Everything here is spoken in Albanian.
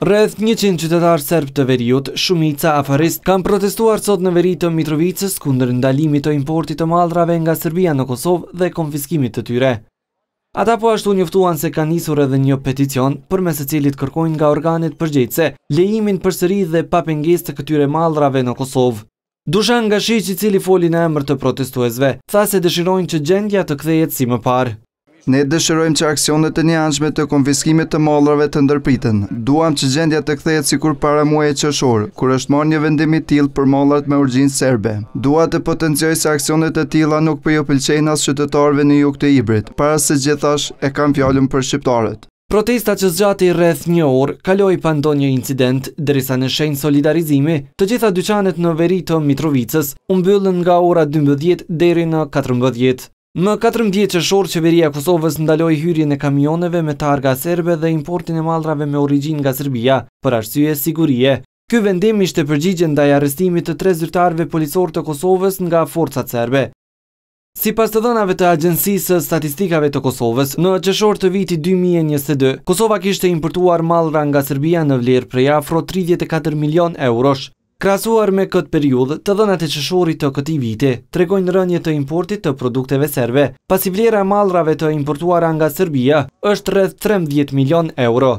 Rreth 100 qytetarë serb të veriut, shumica afarist, kanë protestuar sot në veri të Mitrovicës kundër ndalimit të importit të maldrave nga Serbia në Kosovë dhe konfiskimit të tyre. Ata po ashtu njëftuan se ka njësur edhe një peticion për mes e cilit kërkojnë nga organet përgjejtse, lejimin për sëri dhe papengis të këtyre maldrave në Kosovë. Dushan nga shi që cili foli në emër të protestuesve, tha se dëshirojnë që gjendja të kthejet si më parë. Ne dëshërojmë që aksionet e anshme të konfiskimit të mallrave të ndërpritën. Duam që gjendja të kthehet sikur para muajit qershor, kur është marrë një vendim i tillë për mallrat me urgjinë serbe. Dua të potencioj se aksionet e tilla nuk po jo pëlqejnë as qytetarëve në jug të Ibrit. Para se gjithash e kam fjalën për shqiptarët. Protesta që zgjati rreth një orë kaloi pa ndonjë incident, derisa në shenjë solidarizimi, të gjitha dyqanet në veri të Mitrovicës u mbyllën nga ora 12 deri në 14. Më 14 qëshorë, qeveria Kosovës ndaloj hyrjen e kamioneve me targa serbe dhe importin e maldrave me origin nga Serbia, për arsye sigurie. Ky vendim ishte përgjigjen da arrestimit të tre zyrtarve policor të Kosovës nga forcat serbe. Si pas të dënave të agjensisë statistikave të Kosovës, në qëshorë të viti 2022, Kosova kishte importuar maldra nga Serbia në vlerë preja afro 34 milion eurosh. Krasuar me këtë periudhë, të dhënat e qëshorit të këti vite, tregojnë rënje të importit të produkteve serve, pasi vlera malrave të importuara nga Serbia është rrëth 13 milion euro.